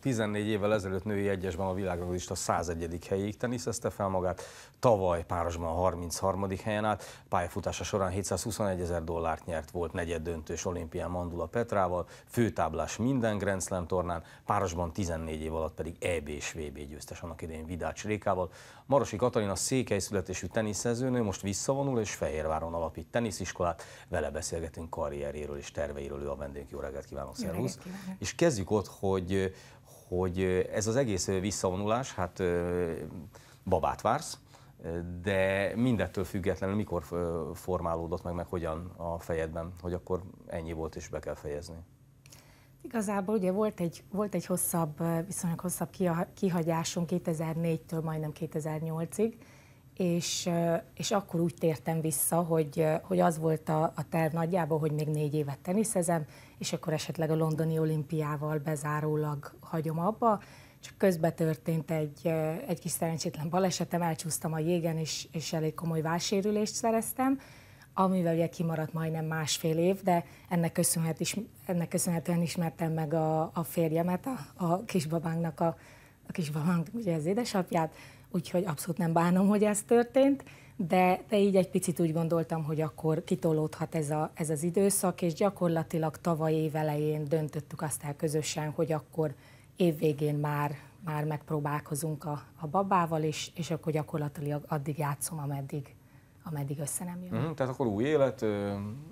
14 évvel ezelőtt női egyesben a világrangista 101. helyig teniszezte fel magát, tavaly párosban a 33. helyen állt, pályafutása során 721 ezer dollárt nyert, volt negyed döntős olimpián Mandula Petrával, főtáblás minden Grand Slam tornán, párosban 14 év alatt pedig EB és VB győztes annak idején Vidács Rékával. Marosi Katalin a székely születésű teniszezőnő most visszavonul és Fehérváron alapít tenisziskolát, vele beszélgetünk karrieréről és terveiről, ő a vendégünk, jó reggelt kívánok, szervusz! És kezdjük ott, hogy hogy ez az egész visszavonulás, hát babát vársz, de mindettől függetlenül mikor formálódott meg, meg hogyan a fejedben, hogy akkor ennyi volt és be kell fejezni? Igazából ugye volt egy, volt egy hosszabb, viszonylag hosszabb kihagyásunk 2004-től majdnem 2008-ig, és, és akkor úgy tértem vissza, hogy, hogy az volt a, a terv nagyjából, hogy még négy évet teniszezem, és akkor esetleg a londoni olimpiával bezárólag hagyom abba, csak közbe történt egy, egy kis szerencsétlen balesetem, elcsúsztam a jégen, és, és elég komoly válsérülést szereztem, amivel ugye kimaradt majdnem másfél év, de ennek, köszönhet is, ennek köszönhetően ismertem meg a, a férjemet, a, a kisbabánknak, a, a kisbabánk ugye az édesapját, úgyhogy abszolút nem bánom, hogy ez történt, de, de így egy picit úgy gondoltam, hogy akkor kitolódhat ez, a, ez az időszak, és gyakorlatilag tavaly évelején döntöttük azt el közösen, hogy akkor évvégén már, már megpróbálkozunk a, a babával, és, és akkor gyakorlatilag addig játszom, ameddig, ameddig össze nem jön. Mm, tehát akkor új élet,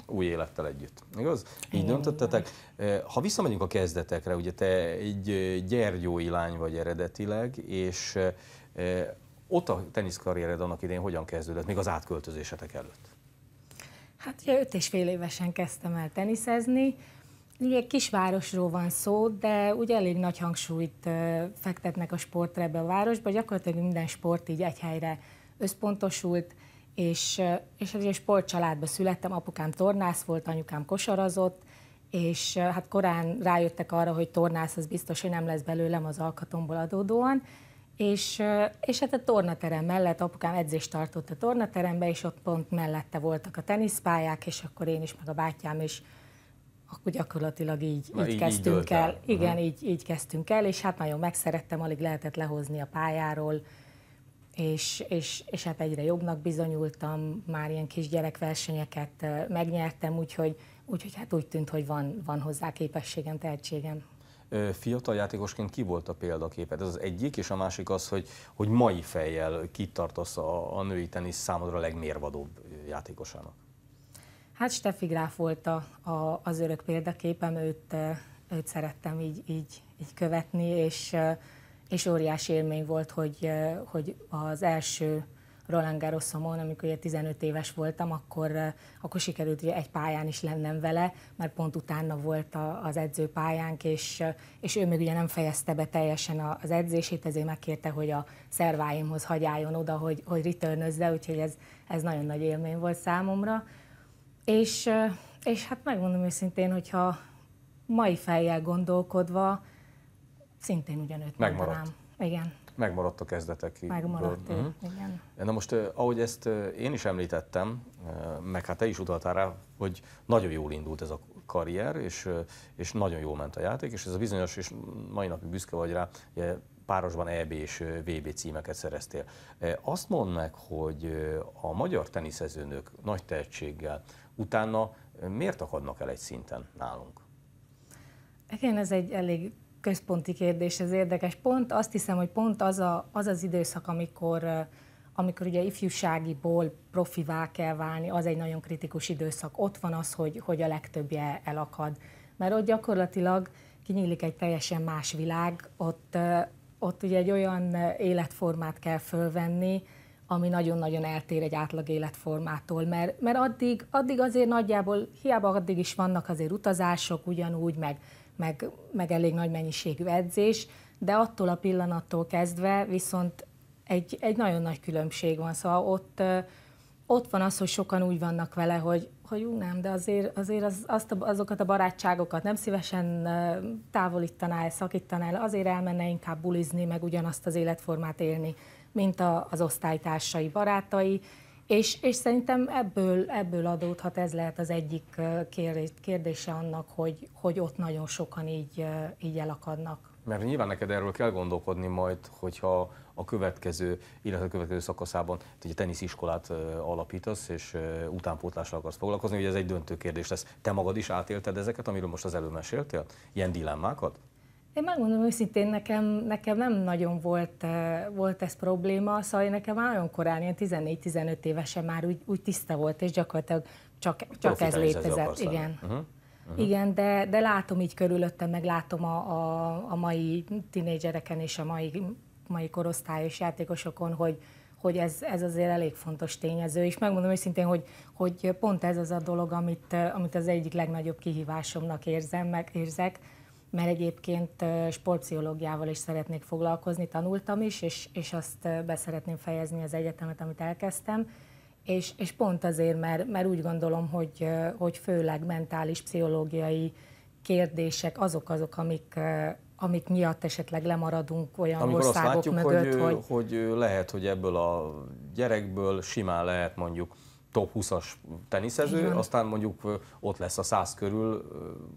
új élettel együtt, igaz? Így Igen. döntöttetek. Ha visszamegyünk a kezdetekre, ugye te egy gyergyói lány vagy eredetileg, és ott a teniszkarriered annak idején hogyan kezdődött, még az átköltözésetek előtt? Hát ugye öt és fél évesen kezdtem el teniszezni. Ugye kisvárosról van szó, de ugye elég nagy hangsúlyt fektetnek a sportra ebbe a városba, gyakorlatilag minden sport így egy helyre összpontosult, és, és egy sportcsaládba születtem, apukám tornász volt, anyukám kosarazott, és hát korán rájöttek arra, hogy tornász az biztos, hogy nem lesz belőlem az alkatomból adódóan, és, és hát a tornaterem mellett, apukám edzést tartott a tornaterembe, és ott pont mellette voltak a teniszpályák, és akkor én is, meg a bátyám is, akkor gyakorlatilag így, így, így kezdtünk így el. Igen, így, így kezdtünk el, és hát nagyon megszerettem, alig lehetett lehozni a pályáról, és, és, és hát egyre jobbnak bizonyultam, már ilyen kis gyerekversenyeket megnyertem, úgyhogy, úgyhogy hát úgy tűnt, hogy van, van hozzá képességem, tehetségem fiatal játékosként ki volt a példaképed? Ez az egyik, és a másik az, hogy, hogy mai fejjel kit tartasz a, a női tenisz számodra legmérvadóbb játékosának? Hát Steffi Gráf volt a, a, az örök példaképem, őt, őt szerettem így, így, így követni, és, és óriási élmény volt, hogy, hogy az első Roland Garrosomon, amikor ugye 15 éves voltam, akkor, eh, akkor sikerült ugye egy pályán is lennem vele, mert pont utána volt a, az edzőpályánk, és, eh, és ő még ugye nem fejezte be teljesen az edzését, ezért megkérte, hogy a szerváimhoz hagyáljon oda, hogy, hogy returnözze, úgyhogy ez, ez nagyon nagy élmény volt számomra. És, eh, és hát megmondom őszintén, hogyha mai fejjel gondolkodva, szintén ugyanőtt Megmaradt. mondanám. Igen. Megmaradt a kezdetekig. Megmaradt, mm. igen. Mhm. Na most, ahogy ezt én is említettem, meg hát te is utaltál rá, hogy nagyon jól indult ez a karrier, és, és nagyon jól ment a játék, és ez a bizonyos, és mai napig büszke vagy rá, ugye párosban EB és VB címeket szereztél. Azt mondd meg, hogy a magyar teniszezőnök nagy tehetséggel utána miért akadnak el egy szinten nálunk? Igen, ez egy elég központi kérdés, ez érdekes. Pont azt hiszem, hogy pont az a, az, az időszak, amikor amikor ugye ifjúságiból profivá kell válni, az egy nagyon kritikus időszak. Ott van az, hogy, hogy a legtöbbje elakad. Mert ott gyakorlatilag kinyílik egy teljesen más világ, ott, ott ugye egy olyan életformát kell fölvenni, ami nagyon-nagyon eltér egy átlag életformától, mert, mert addig, addig azért nagyjából, hiába addig is vannak azért utazások ugyanúgy, meg, meg, meg elég nagy mennyiségű edzés, de attól a pillanattól kezdve viszont egy, egy nagyon nagy különbség van, szóval ott, ott van az, hogy sokan úgy vannak vele, hogy, hogy ú, nem, de azért, azért az, azt a, azokat a barátságokat nem szívesen távolítaná el, szakítaná el, azért elmenne inkább bulizni, meg ugyanazt az életformát élni mint a, az osztálytársai, barátai, és, és szerintem ebből, ebből adódhat, ez lehet az egyik kérdése annak, hogy, hogy ott nagyon sokan így, így elakadnak. Mert nyilván neked erről kell gondolkodni majd, hogyha a következő, illetve a következő szakaszában egy tenisziskolát alapítasz, és utánpótlással akarsz foglalkozni, hogy ez egy döntő kérdés lesz. Te magad is átélted ezeket, amiről most az előbb Ilyen dilemmákat? Én megmondom őszintén, nekem, nekem nem nagyon volt, eh, volt ez probléma, szóval nekem már nagyon korán, ilyen 14-15 évesen már úgy, úgy tiszta volt, és gyakorlatilag csak, csak ez létezett. Igen. Uh-huh. Uh-huh. Igen, de, de látom így körülöttem, meg látom a, a, a mai tinédzsereken és a mai, mai korosztályos játékosokon, hogy, hogy ez, ez azért elég fontos tényező, és megmondom őszintén, hogy, hogy pont ez az a dolog, amit, amit az egyik legnagyobb kihívásomnak érzem, meg érzek, mert egyébként sportpszichológiával is szeretnék foglalkozni, tanultam is, és, és azt beszeretném fejezni az egyetemet, amit elkezdtem, és, és pont azért, mert, mert úgy gondolom, hogy, hogy főleg mentális, pszichológiai kérdések azok azok, amik, amik miatt esetleg lemaradunk olyan Amikor országok azt látjuk, mögött, hogy, hogy... hogy lehet, hogy ebből a gyerekből simán lehet mondjuk top 20-as teniszező, Igen. aztán mondjuk ott lesz a 100 körül,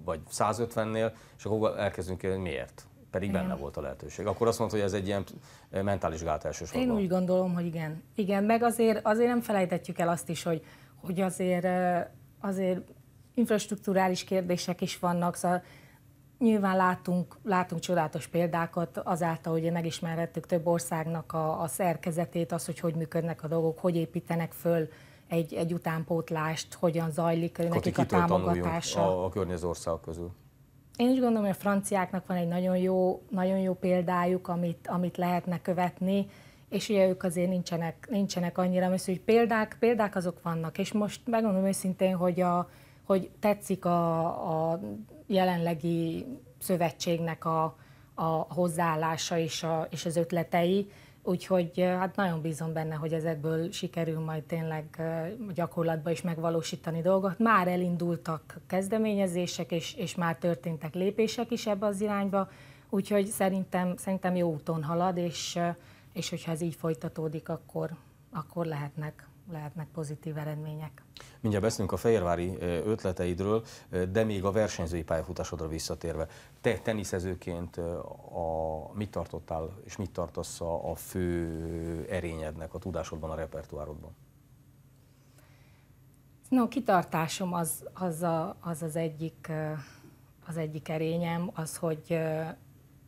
vagy 150-nél, és akkor elkezdünk kérdezni, miért? Pedig igen. benne volt a lehetőség. Akkor azt mondta, hogy ez egy ilyen mentális gát elsősorban. Én úgy gondolom, hogy igen. Igen, meg azért, azért nem felejtetjük el azt is, hogy, hogy azért, azért infrastruktúrális kérdések is vannak, szóval nyilván látunk, látunk csodálatos példákat azáltal, hogy megismerhettük több országnak a, a szerkezetét, az, hogy hogy működnek a dolgok, hogy építenek föl egy, egy utánpótlást, hogyan zajlik Kati, nekik a támogatása. A, a környező ország közül. Én úgy gondolom, hogy a franciáknak van egy nagyon jó, nagyon jó példájuk, amit, amit lehetne követni, és ugye ők azért nincsenek, nincsenek annyira mert hogy példák, példák azok vannak, és most megmondom őszintén, hogy, a, hogy tetszik a, a jelenlegi szövetségnek a, a hozzáállása és, a, és az ötletei, Úgyhogy hát nagyon bízom benne, hogy ezekből sikerül majd tényleg gyakorlatban is megvalósítani dolgot. Már elindultak kezdeményezések, és, és már történtek lépések is ebbe az irányba, úgyhogy szerintem, szerintem jó úton halad, és, és hogyha ez így folytatódik, akkor, akkor lehetnek lehetnek pozitív eredmények. Mindjárt beszélünk a fehérvári ötleteidről, de még a versenyzői pályafutásodra visszatérve. Te teniszezőként a, mit tartottál és mit tartasz a, a fő erényednek, a tudásodban, a repertoárodban? No, kitartásom az az, a, az, az egyik az egyik erényem, az, hogy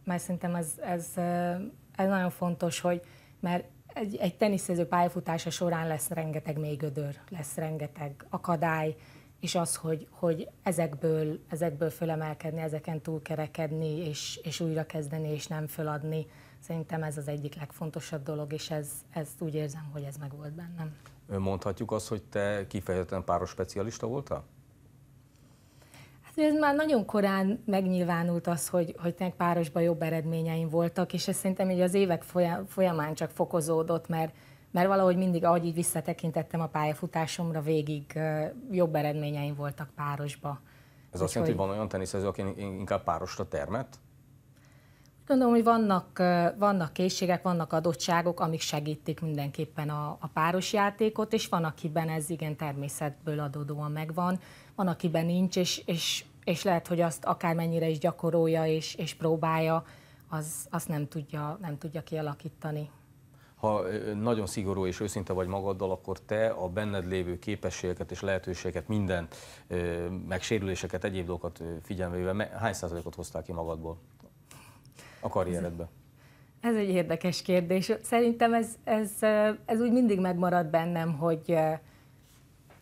mert szerintem ez, ez, ez nagyon fontos, hogy mert egy, egy teniszező pályafutása során lesz rengeteg gödör, lesz rengeteg akadály, és az, hogy, hogy ezekből, ezekből fölemelkedni, ezeken túlkerekedni, és, és újrakezdeni, és nem föladni, szerintem ez az egyik legfontosabb dolog, és ez, ez úgy érzem, hogy ez meg volt bennem. Mondhatjuk azt, hogy te kifejezetten páros specialista voltál? Szóval ez már nagyon korán megnyilvánult az, hogy, hogy tényleg párosban jobb eredményeim voltak, és ez szerintem így az évek folyamán csak fokozódott, mert, mert valahogy mindig, ahogy így visszatekintettem a pályafutásomra, végig jobb eredményeim voltak párosba. Ez Úgy azt jelenti, hogy van olyan teniszező, aki inkább párosra termett? Gondolom, hogy vannak, vannak készségek, vannak adottságok, amik segítik mindenképpen a, a páros játékot, és van, akiben ez igen természetből adódóan megvan, van, akiben nincs, és, és, és lehet, hogy azt akármennyire is gyakorolja és, és próbálja, az, azt nem tudja, nem tudja kialakítani ha nagyon szigorú és őszinte vagy magaddal, akkor te a benned lévő képességeket és lehetőségeket, minden, megsérüléseket egyéb dolgokat figyelmével, hány százalékot hoztál ki magadból? a karrieredbe? Ez egy érdekes kérdés. Szerintem ez, ez, ez úgy mindig megmarad bennem, hogy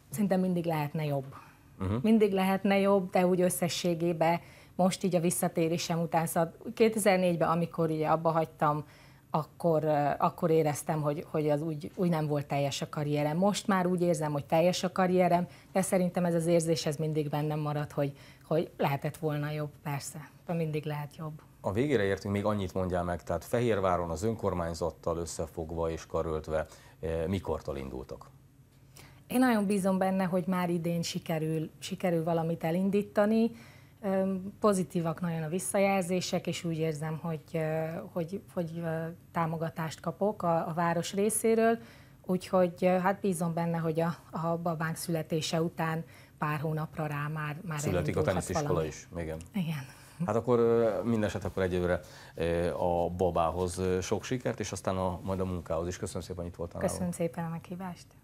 szerintem mindig lehetne jobb. Uh-huh. Mindig lehetne jobb, de úgy összességében most így a visszatérésem után, szóval 2004-ben, amikor ugye abba hagytam, akkor, akkor éreztem, hogy, hogy az úgy, úgy nem volt teljes a karrierem. Most már úgy érzem, hogy teljes a karrierem, de szerintem ez az érzés ez mindig bennem marad, hogy, hogy lehetett volna jobb, persze mindenképpen mindig lehet jobb. A végére értünk, még annyit mondjál meg, tehát Fehérváron az önkormányzattal összefogva és karöltve eh, mikortól indultak? Én nagyon bízom benne, hogy már idén sikerül, sikerül valamit elindítani. Pozitívak nagyon a visszajelzések, és úgy érzem, hogy, hogy, hogy támogatást kapok a, a város részéről, úgyhogy hát bízom benne, hogy a, a babánk születése után pár hónapra rá már, már Születik a tenisziskola is, igen. Igen. Hát akkor mindeset akkor egyőre a babához sok sikert, és aztán a, majd a munkához is. Köszönöm szépen, hogy itt voltál. Köszönöm nálam. szépen a meghívást.